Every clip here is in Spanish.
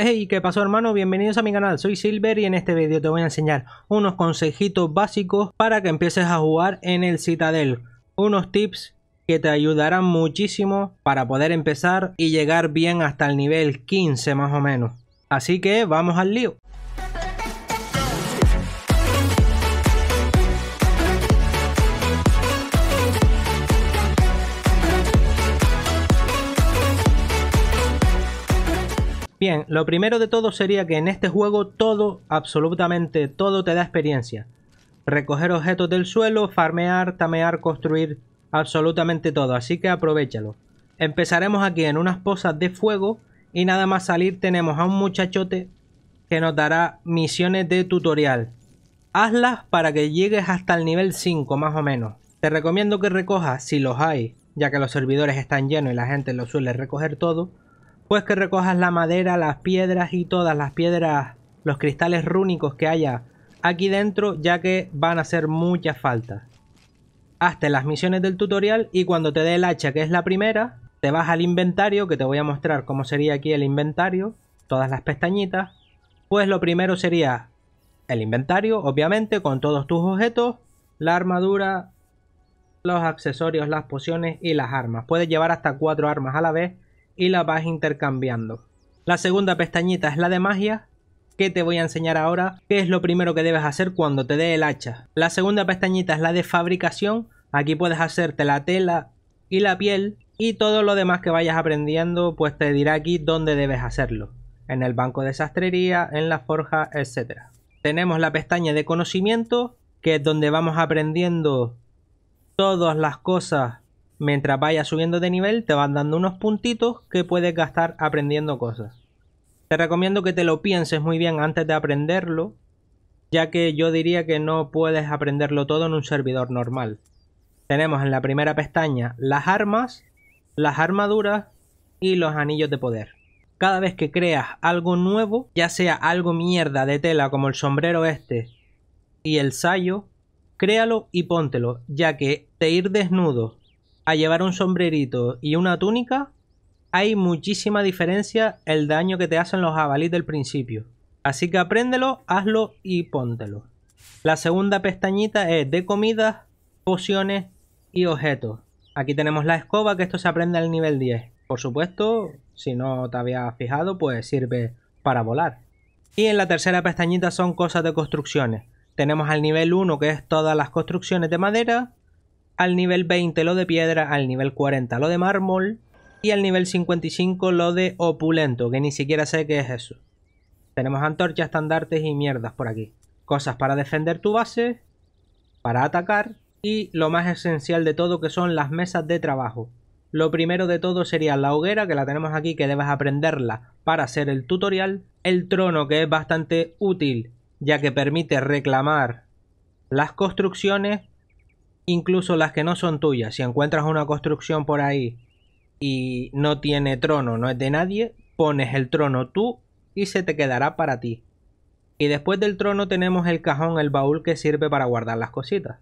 Hey, ¿qué pasó hermano? Bienvenidos a mi canal, soy Silver y en este vídeo te voy a enseñar unos consejitos básicos para que empieces a jugar en el Citadel. Unos tips que te ayudarán muchísimo para poder empezar y llegar bien hasta el nivel 15 más o menos. Así que vamos al lío. lo primero de todo sería que en este juego todo, absolutamente todo te da experiencia. Recoger objetos del suelo, farmear, tamear, construir, absolutamente todo, así que aprovechalo. Empezaremos aquí en unas pozas de fuego y nada más salir tenemos a un muchachote que nos dará misiones de tutorial. Hazlas para que llegues hasta el nivel 5 más o menos. Te recomiendo que recojas, si los hay, ya que los servidores están llenos y la gente lo suele recoger todo, pues que recojas la madera, las piedras y todas las piedras, los cristales rúnicos que haya aquí dentro, ya que van a ser muchas faltas Hazte las misiones del tutorial y cuando te dé el hacha, que es la primera, te vas al inventario, que te voy a mostrar cómo sería aquí el inventario, todas las pestañitas. Pues lo primero sería el inventario, obviamente, con todos tus objetos, la armadura, los accesorios, las pociones y las armas. Puedes llevar hasta cuatro armas a la vez y la vas intercambiando. La segunda pestañita es la de magia, que te voy a enseñar ahora qué es lo primero que debes hacer cuando te dé el hacha. La segunda pestañita es la de fabricación, aquí puedes hacerte la tela y la piel y todo lo demás que vayas aprendiendo pues te dirá aquí dónde debes hacerlo, en el banco de sastrería, en la forja, etcétera Tenemos la pestaña de conocimiento, que es donde vamos aprendiendo todas las cosas Mientras vayas subiendo de nivel te van dando unos puntitos que puedes gastar aprendiendo cosas. Te recomiendo que te lo pienses muy bien antes de aprenderlo, ya que yo diría que no puedes aprenderlo todo en un servidor normal. Tenemos en la primera pestaña las armas, las armaduras y los anillos de poder. Cada vez que creas algo nuevo, ya sea algo mierda de tela como el sombrero este y el sayo, créalo y póntelo, ya que te ir desnudo a llevar un sombrerito y una túnica, hay muchísima diferencia el daño que te hacen los jabalíes del principio. Así que apréndelo, hazlo y póntelo. La segunda pestañita es de comidas, pociones y objetos. Aquí tenemos la escoba, que esto se aprende al nivel 10. Por supuesto, si no te había fijado, pues sirve para volar. Y en la tercera pestañita son cosas de construcciones. Tenemos al nivel 1 que es todas las construcciones de madera, al nivel 20 lo de piedra, al nivel 40 lo de mármol y al nivel 55 lo de opulento, que ni siquiera sé qué es eso. Tenemos antorchas, estandartes y mierdas por aquí. Cosas para defender tu base, para atacar y lo más esencial de todo que son las mesas de trabajo. Lo primero de todo sería la hoguera, que la tenemos aquí, que debes aprenderla para hacer el tutorial. El trono, que es bastante útil, ya que permite reclamar las construcciones incluso las que no son tuyas, si encuentras una construcción por ahí y no tiene trono, no es de nadie, pones el trono tú y se te quedará para ti. Y después del trono tenemos el cajón, el baúl que sirve para guardar las cositas.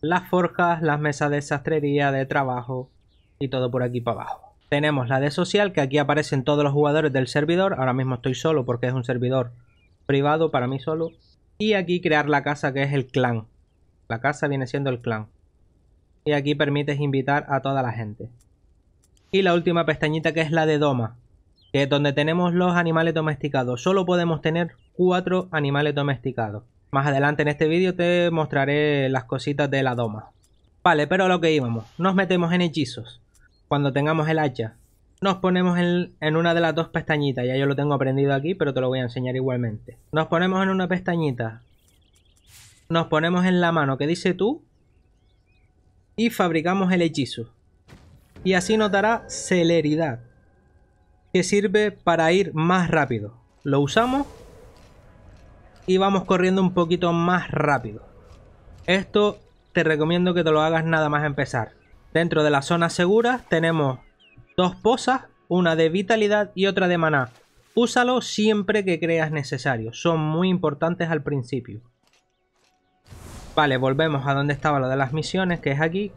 Las forjas, las mesas de sastrería, de trabajo y todo por aquí para abajo. Tenemos la de social que aquí aparecen todos los jugadores del servidor. Ahora mismo estoy solo porque es un servidor privado para mí solo. Y aquí crear la casa que es el clan. La casa viene siendo el clan y aquí permites invitar a toda la gente. Y la última pestañita que es la de Doma, que es donde tenemos los animales domesticados. Solo podemos tener cuatro animales domesticados. Más adelante en este vídeo te mostraré las cositas de la Doma. Vale, pero a lo que íbamos, nos metemos en hechizos. Cuando tengamos el hacha, nos ponemos en, en, una de las dos pestañitas. Ya yo lo tengo aprendido aquí, pero te lo voy a enseñar igualmente. Nos ponemos en una pestañita. Nos ponemos en la mano que dice tú y fabricamos el hechizo. Y así notará celeridad, que sirve para ir más rápido. Lo usamos y vamos corriendo un poquito más rápido. Esto te recomiendo que te lo hagas nada más empezar. Dentro de la zona segura tenemos dos pozas, una de vitalidad y otra de maná. Úsalo siempre que creas necesario, son muy importantes al principio. Vale, volvemos a donde estaba lo de las misiones, que es aquí.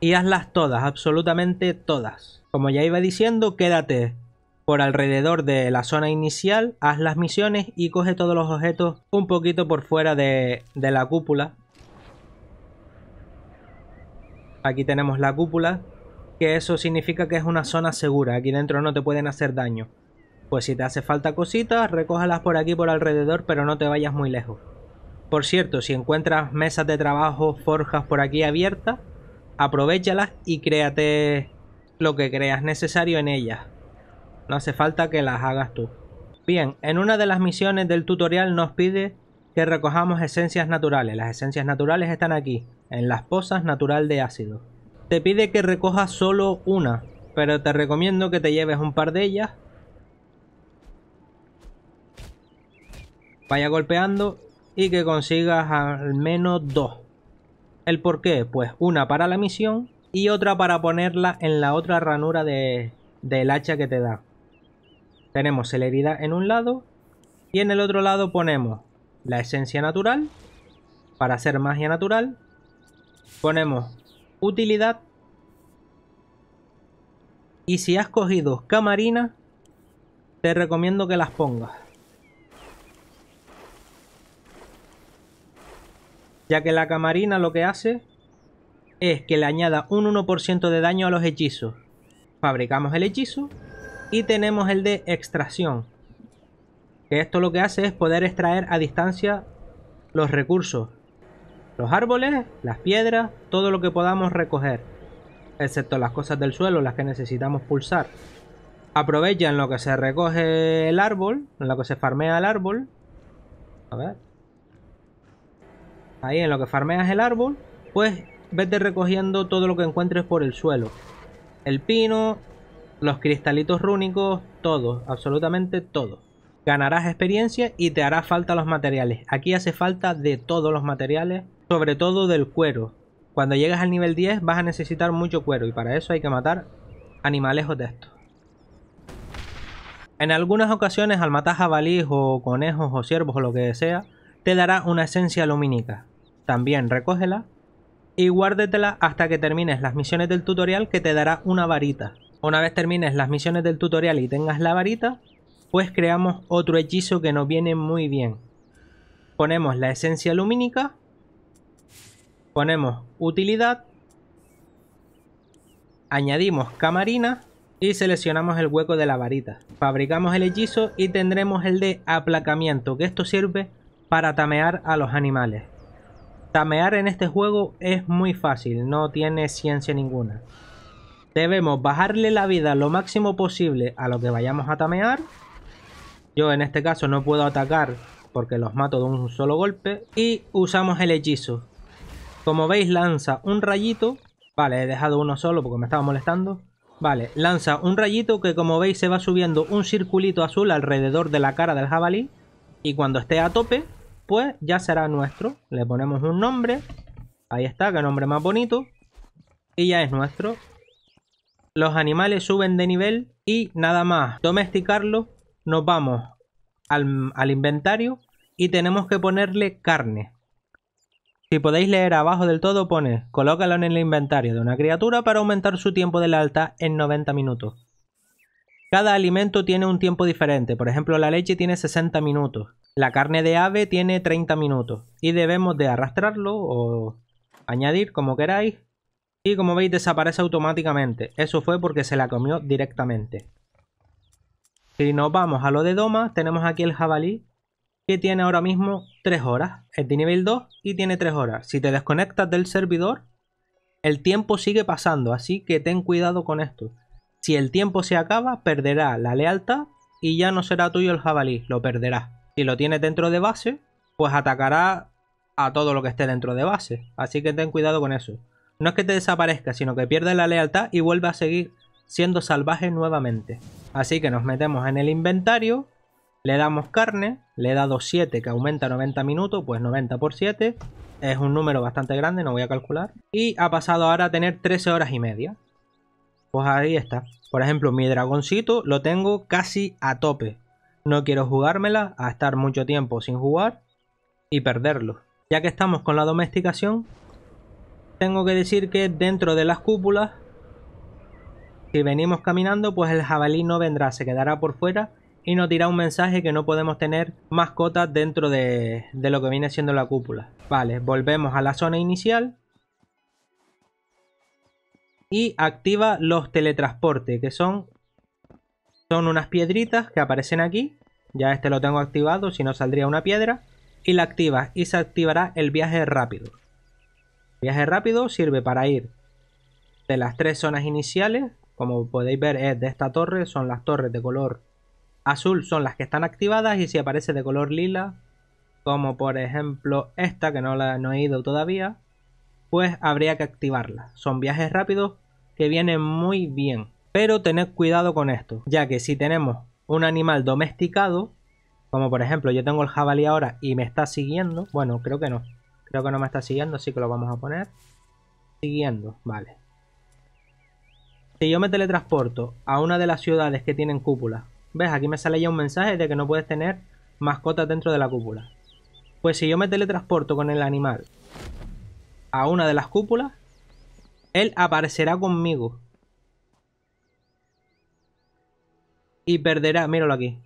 Y hazlas todas, absolutamente todas. Como ya iba diciendo, quédate por alrededor de la zona inicial, haz las misiones y coge todos los objetos un poquito por fuera de, de la cúpula. Aquí tenemos la cúpula, que eso significa que es una zona segura. Aquí dentro no te pueden hacer daño. Pues si te hace falta cositas, recójalas por aquí por alrededor, pero no te vayas muy lejos. Por cierto, si encuentras mesas de trabajo, forjas por aquí abiertas, aprovechalas y créate lo que creas necesario en ellas. No hace falta que las hagas tú. Bien, en una de las misiones del tutorial nos pide que recojamos esencias naturales. Las esencias naturales están aquí, en las pozas natural de ácido. Te pide que recojas solo una, pero te recomiendo que te lleves un par de ellas. Vaya golpeando y que consigas al menos dos. ¿El por qué? Pues una para la misión y otra para ponerla en la otra ranura de, del hacha que te da. Tenemos celeridad en un lado y en el otro lado ponemos la esencia natural para hacer magia natural. Ponemos utilidad. Y si has cogido camarina te recomiendo que las pongas. ya que la camarina lo que hace es que le añada un 1% de daño a los hechizos. Fabricamos el hechizo y tenemos el de extracción. Que esto lo que hace es poder extraer a distancia los recursos. Los árboles, las piedras, todo lo que podamos recoger. Excepto las cosas del suelo, las que necesitamos pulsar. Aprovecha en lo que se recoge el árbol, en lo que se farmea el árbol. A ver, ahí en lo que farmeas el árbol, pues vete recogiendo todo lo que encuentres por el suelo. El pino, los cristalitos rúnicos, todo, absolutamente todo. Ganarás experiencia y te hará falta los materiales. Aquí hace falta de todos los materiales, sobre todo del cuero. Cuando llegas al nivel 10 vas a necesitar mucho cuero y para eso hay que matar animales de estos. En algunas ocasiones al matar jabalíes o conejos o ciervos o lo que sea, te dará una esencia lumínica también recógela y guárdetela hasta que termines las misiones del tutorial que te dará una varita. Una vez termines las misiones del tutorial y tengas la varita, pues creamos otro hechizo que nos viene muy bien. Ponemos la esencia lumínica, ponemos utilidad, añadimos camarina y seleccionamos el hueco de la varita. Fabricamos el hechizo y tendremos el de aplacamiento, que esto sirve para tamear a los animales. Tamear en este juego es muy fácil, no tiene ciencia ninguna. Debemos bajarle la vida lo máximo posible a lo que vayamos a tamear. Yo en este caso no puedo atacar porque los mato de un solo golpe. Y usamos el hechizo. Como veis lanza un rayito. Vale, he dejado uno solo porque me estaba molestando. Vale, lanza un rayito que como veis se va subiendo un circulito azul alrededor de la cara del jabalí. Y cuando esté a tope, pues ya será nuestro. Le ponemos un nombre. Ahí está, que nombre más bonito. Y ya es nuestro. Los animales suben de nivel y nada más domesticarlo, nos vamos al, al inventario y tenemos que ponerle carne. Si podéis leer abajo del todo pone, colócalo en el inventario de una criatura para aumentar su tiempo de alta en 90 minutos. Cada alimento tiene un tiempo diferente, por ejemplo la leche tiene 60 minutos, la carne de ave tiene 30 minutos y debemos de arrastrarlo o añadir como queráis. Y como veis desaparece automáticamente. Eso fue porque se la comió directamente. Si nos vamos a lo de Doma, tenemos aquí el jabalí que tiene ahora mismo 3 horas. Es de nivel 2 y tiene 3 horas. Si te desconectas del servidor, el tiempo sigue pasando, así que ten cuidado con esto. Si el tiempo se acaba, perderá la lealtad y ya no será tuyo el jabalí, lo perderás si lo tienes dentro de base, pues atacará a todo lo que esté dentro de base. Así que ten cuidado con eso. No es que te desaparezca, sino que pierde la lealtad y vuelve a seguir siendo salvaje nuevamente. Así que nos metemos en el inventario, le damos carne, le he dado 7 que aumenta 90 minutos, pues 90 por 7. Es un número bastante grande, no voy a calcular. Y ha pasado ahora a tener 13 horas y media. Pues ahí está. Por ejemplo, mi dragoncito lo tengo casi a tope. No quiero jugármela a estar mucho tiempo sin jugar y perderlo. Ya que estamos con la domesticación, tengo que decir que dentro de las cúpulas, si venimos caminando, pues el jabalí no vendrá, se quedará por fuera y nos dirá un mensaje que no podemos tener mascotas dentro de, de lo que viene siendo la cúpula. Vale, volvemos a la zona inicial y activa los teletransportes, que son son unas piedritas que aparecen aquí. Ya este lo tengo activado, si no saldría una piedra. Y la activas y se activará el viaje rápido. viaje rápido sirve para ir de las tres zonas iniciales. Como podéis ver es de esta torre, son las torres de color azul, son las que están activadas. Y si aparece de color lila, como por ejemplo esta que no, la, no he ido todavía, pues habría que activarla. Son viajes rápidos que vienen muy bien. Pero tened cuidado con esto, ya que si tenemos un animal domesticado, como por ejemplo yo tengo el jabalí ahora y me está siguiendo, bueno, creo que no, creo que no me está siguiendo, así que lo vamos a poner. Siguiendo, vale. Si yo me teletransporto a una de las ciudades que tienen cúpula, ¿ves? Aquí me sale ya un mensaje de que no puedes tener mascotas dentro de la cúpula. Pues si yo me teletransporto con el animal a una de las cúpulas, él aparecerá conmigo y perderá, míralo aquí,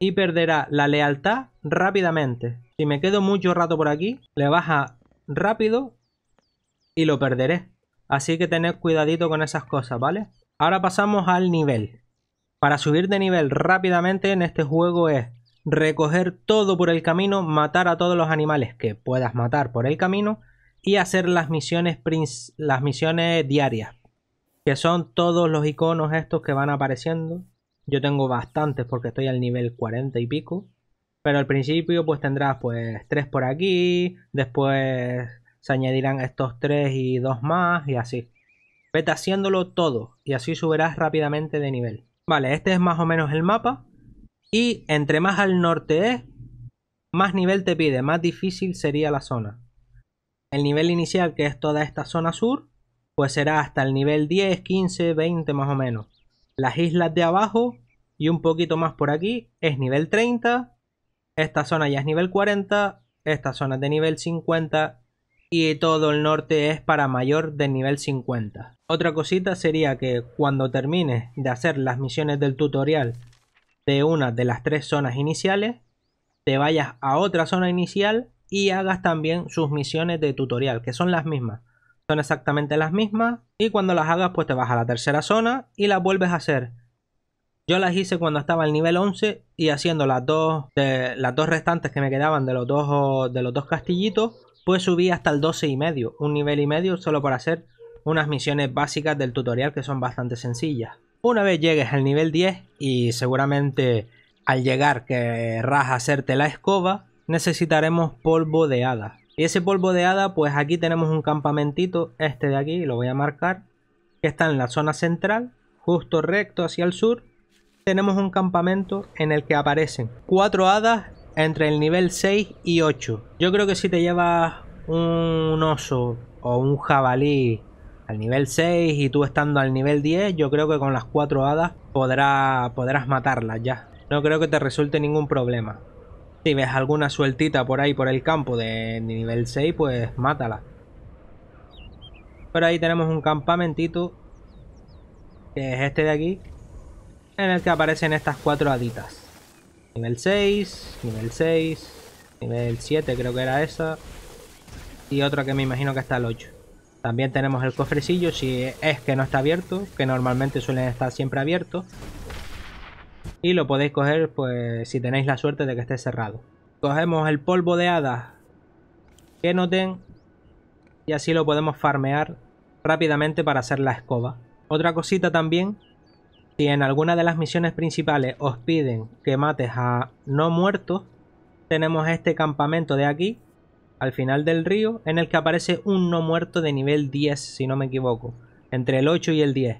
y perderá la lealtad rápidamente. Si me quedo mucho rato por aquí, le baja rápido y lo perderé. Así que tened cuidadito con esas cosas, ¿vale? Ahora pasamos al nivel. Para subir de nivel rápidamente en este juego es recoger todo por el camino, matar a todos los animales que puedas matar por el camino y hacer las misiones, las misiones diarias, que son todos los iconos estos que van apareciendo yo tengo bastantes porque estoy al nivel 40 y pico. Pero al principio pues tendrás pues tres por aquí, después se añadirán estos tres y dos más y así. Vete haciéndolo todo y así subirás rápidamente de nivel. Vale, este es más o menos el mapa. Y entre más al norte es, más nivel te pide, más difícil sería la zona. El nivel inicial, que es toda esta zona sur, pues será hasta el nivel 10, 15, 20 más o menos. Las islas de abajo y un poquito más por aquí es nivel 30. Esta zona ya es nivel 40. Esta zona es de nivel 50. Y todo el norte es para mayor de nivel 50. Otra cosita sería que cuando termines de hacer las misiones del tutorial de una de las tres zonas iniciales, te vayas a otra zona inicial y hagas también sus misiones de tutorial, que son las mismas son exactamente las mismas y cuando las hagas pues te vas a la tercera zona y las vuelves a hacer. Yo las hice cuando estaba al nivel 11 y haciendo las dos, las dos restantes que me quedaban de los dos, de los dos castillitos, pues subí hasta el 12 y medio, un nivel y medio solo para hacer unas misiones básicas del tutorial que son bastante sencillas. Una vez llegues al nivel 10 y seguramente al llegar querrás hacerte la escoba, necesitaremos polvo de hadas. Y ese polvo de hada, pues aquí tenemos un campamentito, este de aquí, lo voy a marcar, que está en la zona central, justo recto hacia el sur. Tenemos un campamento en el que aparecen cuatro hadas entre el nivel 6 y 8. Yo creo que si te llevas un oso o un jabalí al nivel 6 y tú estando al nivel 10, yo creo que con las cuatro hadas podrás matarlas ya. No creo que te resulte ningún problema. Si ves alguna sueltita por ahí por el campo de nivel 6, pues mátala. Pero ahí tenemos un campamentito, que es este de aquí, en el que aparecen estas cuatro haditas. Nivel 6, nivel 6, nivel 7 creo que era esa, y otra que me imagino que está el 8. También tenemos el cofrecillo, si es que no está abierto, que normalmente suelen estar siempre abiertos y lo podéis coger pues si tenéis la suerte de que esté cerrado. Cogemos el polvo de hadas que noten y así lo podemos farmear rápidamente para hacer la escoba. Otra cosita también, si en alguna de las misiones principales os piden que mates a no muertos, tenemos este campamento de aquí, al final del río, en el que aparece un no muerto de nivel 10, si no me equivoco, entre el 8 y el 10.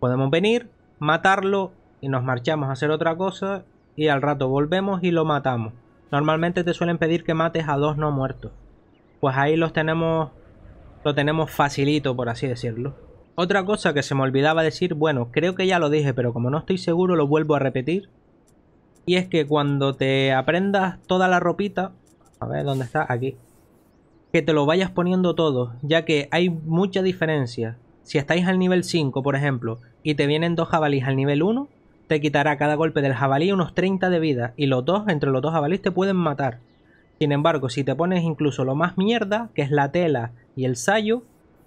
Podemos venir, matarlo y nos marchamos a hacer otra cosa y al rato volvemos y lo matamos. Normalmente te suelen pedir que mates a dos no muertos. Pues ahí los tenemos lo tenemos facilito por así decirlo. Otra cosa que se me olvidaba decir, bueno, creo que ya lo dije, pero como no estoy seguro lo vuelvo a repetir. Y es que cuando te aprendas toda la ropita, a ver dónde está, aquí, que te lo vayas poniendo todo, ya que hay mucha diferencia. Si estáis al nivel 5, por ejemplo, y te vienen dos jabalíes al nivel 1, te quitará cada golpe del jabalí unos 30 de vida y los dos, entre los dos jabalíes, te pueden matar. Sin embargo, si te pones incluso lo más mierda, que es la tela y el sayo,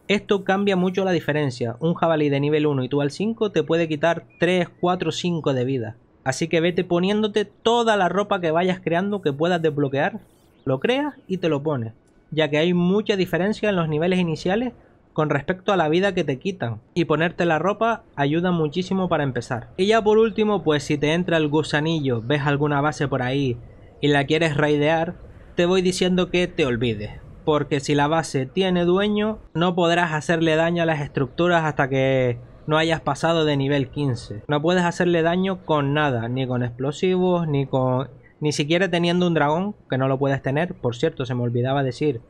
esto cambia mucho la diferencia. Un jabalí de nivel 1 y tú al 5 te puede quitar 3, 4, 5 de vida. Así que vete poniéndote toda la ropa que vayas creando que puedas desbloquear, lo creas y te lo pones, ya que hay mucha diferencia en los niveles iniciales con respecto a la vida que te quitan. Y ponerte la ropa ayuda muchísimo para empezar. Y ya por último, pues si te entra el gusanillo, ves alguna base por ahí y la quieres raidear, te voy diciendo que te olvides. Porque si la base tiene dueño, no podrás hacerle daño a las estructuras hasta que no hayas pasado de nivel 15. No puedes hacerle daño con nada, ni con explosivos, ni con... Ni siquiera teniendo un dragón, que no lo puedes tener. Por cierto, se me olvidaba decir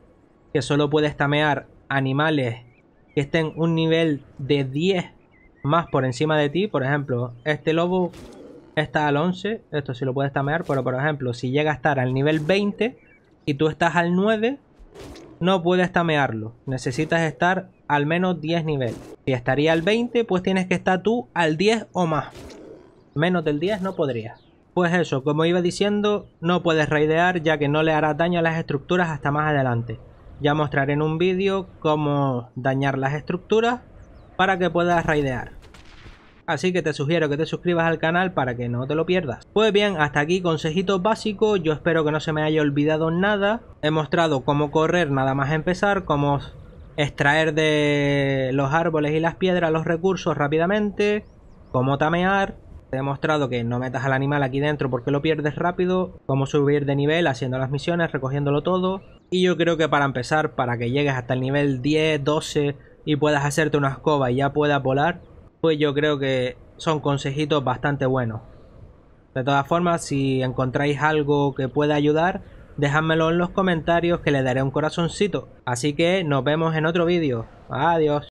que solo puedes tamear animales que estén un nivel de 10 más por encima de ti. Por ejemplo, este lobo está al 11, esto sí lo puedes tamear, pero por ejemplo, si llega a estar al nivel 20 y tú estás al 9, no puedes tamearlo. Necesitas estar al menos 10 niveles. Si estaría al 20, pues tienes que estar tú al 10 o más. Menos del 10 no podrías. Pues eso, como iba diciendo, no puedes raidear ya que no le hará daño a las estructuras hasta más adelante. Ya mostraré en un vídeo cómo dañar las estructuras para que puedas raidear. Así que te sugiero que te suscribas al canal para que no te lo pierdas. Pues bien, hasta aquí consejitos básicos. Yo espero que no se me haya olvidado nada. He mostrado cómo correr nada más empezar, cómo extraer de los árboles y las piedras los recursos rápidamente, cómo tamear. he mostrado que no metas al animal aquí dentro porque lo pierdes rápido, cómo subir de nivel haciendo las misiones, recogiéndolo todo, y yo creo que para empezar, para que llegues hasta el nivel 10, 12 y puedas hacerte una escoba y ya puedas volar, pues yo creo que son consejitos bastante buenos. De todas formas, si encontráis algo que pueda ayudar, dejádmelo en los comentarios que le daré un corazoncito. Así que nos vemos en otro vídeo. Adiós.